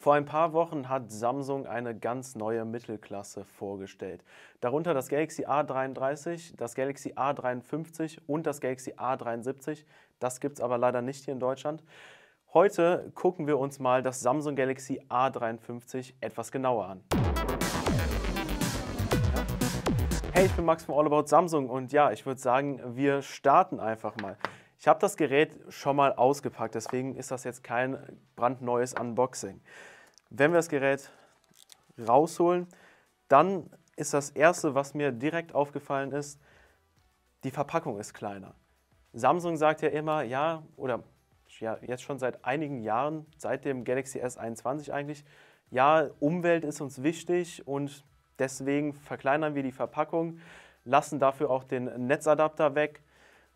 Vor ein paar Wochen hat Samsung eine ganz neue Mittelklasse vorgestellt. Darunter das Galaxy A33, das Galaxy A53 und das Galaxy A73. Das gibt es aber leider nicht hier in Deutschland. Heute gucken wir uns mal das Samsung Galaxy A53 etwas genauer an. Hey, ich bin Max von All About Samsung und ja, ich würde sagen, wir starten einfach mal. Ich habe das Gerät schon mal ausgepackt, deswegen ist das jetzt kein brandneues Unboxing. Wenn wir das Gerät rausholen, dann ist das Erste, was mir direkt aufgefallen ist, die Verpackung ist kleiner. Samsung sagt ja immer, ja, oder ja, jetzt schon seit einigen Jahren, seit dem Galaxy S21 eigentlich, ja, Umwelt ist uns wichtig und deswegen verkleinern wir die Verpackung, lassen dafür auch den Netzadapter weg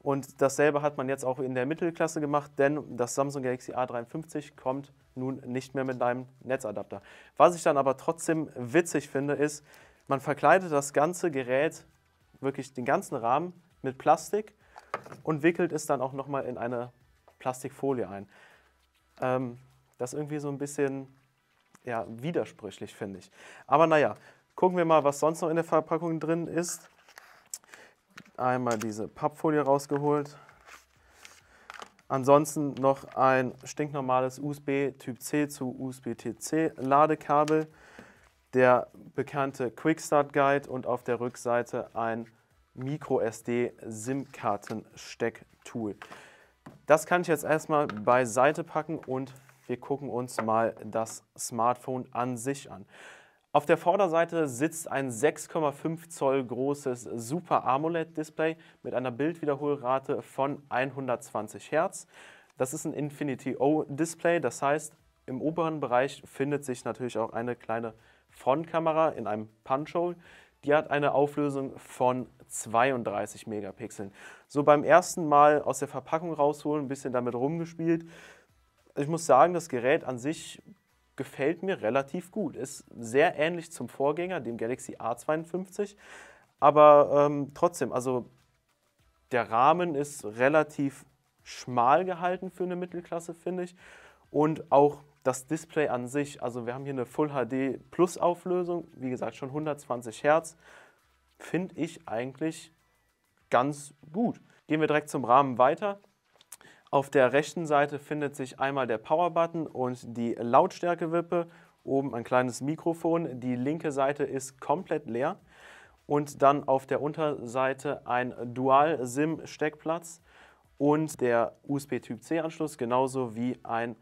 und dasselbe hat man jetzt auch in der Mittelklasse gemacht, denn das Samsung Galaxy A53 kommt nun nicht mehr mit einem Netzadapter. Was ich dann aber trotzdem witzig finde, ist, man verkleidet das ganze Gerät, wirklich den ganzen Rahmen mit Plastik und wickelt es dann auch nochmal in eine Plastikfolie ein. Ähm, das ist irgendwie so ein bisschen ja, widersprüchlich, finde ich. Aber naja, gucken wir mal, was sonst noch in der Verpackung drin ist einmal diese Pappfolie rausgeholt. Ansonsten noch ein stinknormales USB Typ C zu USB-TC Ladekabel, der bekannte Quick Start Guide und auf der Rückseite ein Micro SD SIM-Kartensteck-Tool. Das kann ich jetzt erstmal beiseite packen und wir gucken uns mal das Smartphone an sich an. Auf der Vorderseite sitzt ein 6,5 Zoll großes Super AMOLED-Display mit einer Bildwiederholrate von 120 Hertz. Das ist ein Infinity O-Display, das heißt, im oberen Bereich findet sich natürlich auch eine kleine Frontkamera in einem Punch-Hole. Die hat eine Auflösung von 32 Megapixeln. So beim ersten Mal aus der Verpackung rausholen, ein bisschen damit rumgespielt. Ich muss sagen, das Gerät an sich gefällt mir relativ gut. Ist sehr ähnlich zum Vorgänger, dem Galaxy A52. Aber ähm, trotzdem, also der Rahmen ist relativ schmal gehalten für eine Mittelklasse, finde ich. Und auch das Display an sich, also wir haben hier eine Full HD Plus Auflösung, wie gesagt schon 120 Hertz, finde ich eigentlich ganz gut. Gehen wir direkt zum Rahmen weiter. Auf der rechten Seite findet sich einmal der Power-Button und die Lautstärke-Wippe, oben ein kleines Mikrofon, die linke Seite ist komplett leer und dann auf der Unterseite ein Dual-SIM-Steckplatz und der USB-Typ-C-Anschluss genauso wie ein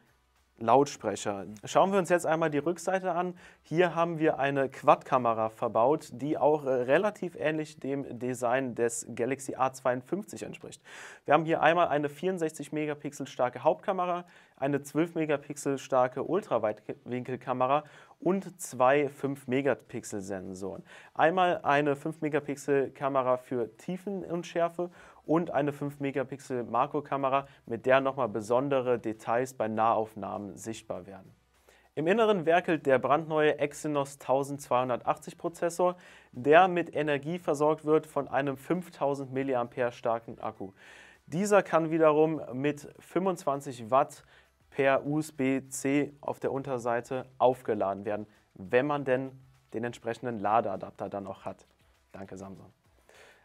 Lautsprecher. Schauen wir uns jetzt einmal die Rückseite an. Hier haben wir eine Quad-Kamera verbaut, die auch äh, relativ ähnlich dem Design des Galaxy A52 entspricht. Wir haben hier einmal eine 64 Megapixel starke Hauptkamera, eine 12 Megapixel starke Ultraweitwinkelkamera und zwei 5 Megapixel Sensoren. Einmal eine 5 Megapixel Kamera für Tiefenunschärfe und eine 5 megapixel kamera mit der nochmal besondere Details bei Nahaufnahmen sichtbar werden. Im Inneren werkelt der brandneue Exynos 1280 Prozessor, der mit Energie versorgt wird von einem 5000 mAh starken Akku. Dieser kann wiederum mit 25 Watt per USB-C auf der Unterseite aufgeladen werden, wenn man denn den entsprechenden Ladeadapter dann auch hat. Danke Samsung.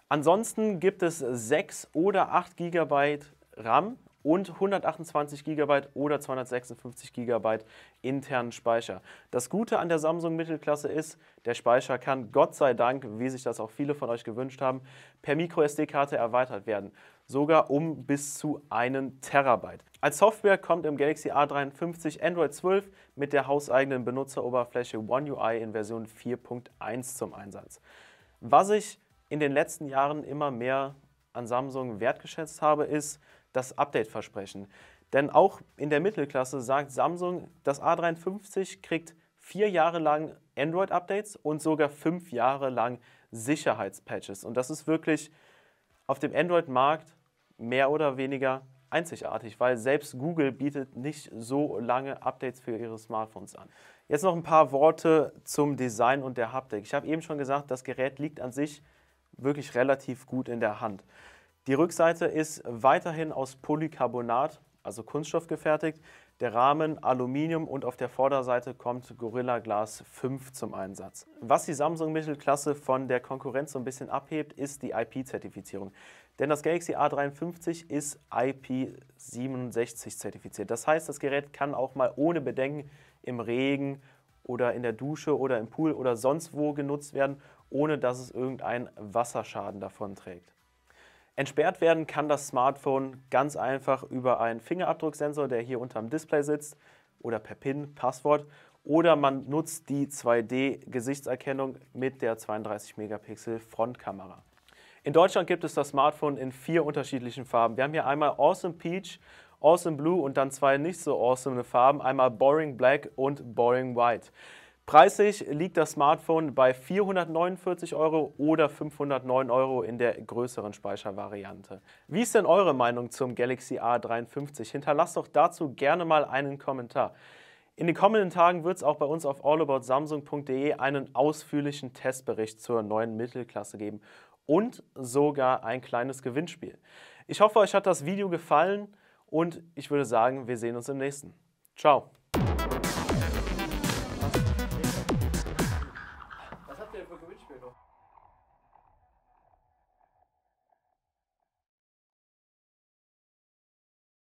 Ansonsten gibt es 6 oder 8 GB RAM und 128 GB oder 256 GB internen Speicher. Das Gute an der Samsung Mittelklasse ist, der Speicher kann Gott sei Dank, wie sich das auch viele von euch gewünscht haben, per MicroSD-Karte erweitert werden, sogar um bis zu einen Terabyte. Als Software kommt im Galaxy A53 Android 12 mit der hauseigenen Benutzeroberfläche One UI in Version 4.1 zum Einsatz. Was ich in den letzten Jahren immer mehr an Samsung wertgeschätzt habe, ist das Update-Versprechen. Denn auch in der Mittelklasse sagt Samsung, das A53 kriegt vier Jahre lang Android-Updates und sogar fünf Jahre lang Sicherheitspatches. Und das ist wirklich auf dem Android-Markt mehr oder weniger einzigartig, weil selbst Google bietet nicht so lange Updates für ihre Smartphones an. Jetzt noch ein paar Worte zum Design und der Haptik. Ich habe eben schon gesagt, das Gerät liegt an sich wirklich relativ gut in der Hand. Die Rückseite ist weiterhin aus Polycarbonat, also Kunststoff gefertigt. Der Rahmen Aluminium und auf der Vorderseite kommt Gorilla Glas 5 zum Einsatz. Was die Samsung Mittelklasse von der Konkurrenz so ein bisschen abhebt, ist die IP-Zertifizierung. Denn das Galaxy A53 ist IP67 zertifiziert. Das heißt, das Gerät kann auch mal ohne Bedenken im Regen oder in der Dusche oder im Pool oder sonst wo genutzt werden ohne dass es irgendeinen Wasserschaden davon trägt. Entsperrt werden kann das Smartphone ganz einfach über einen Fingerabdrucksensor, der hier unterm Display sitzt, oder per PIN, Passwort. Oder man nutzt die 2D-Gesichtserkennung mit der 32-Megapixel-Frontkamera. In Deutschland gibt es das Smartphone in vier unterschiedlichen Farben. Wir haben hier einmal Awesome Peach, Awesome Blue und dann zwei nicht so awesome Farben, einmal Boring Black und Boring White. Preislich liegt das Smartphone bei 449 Euro oder 509 Euro in der größeren Speichervariante. Wie ist denn eure Meinung zum Galaxy A53? Hinterlasst doch dazu gerne mal einen Kommentar. In den kommenden Tagen wird es auch bei uns auf allaboutsamsung.de einen ausführlichen Testbericht zur neuen Mittelklasse geben und sogar ein kleines Gewinnspiel. Ich hoffe, euch hat das Video gefallen und ich würde sagen, wir sehen uns im nächsten. Ciao!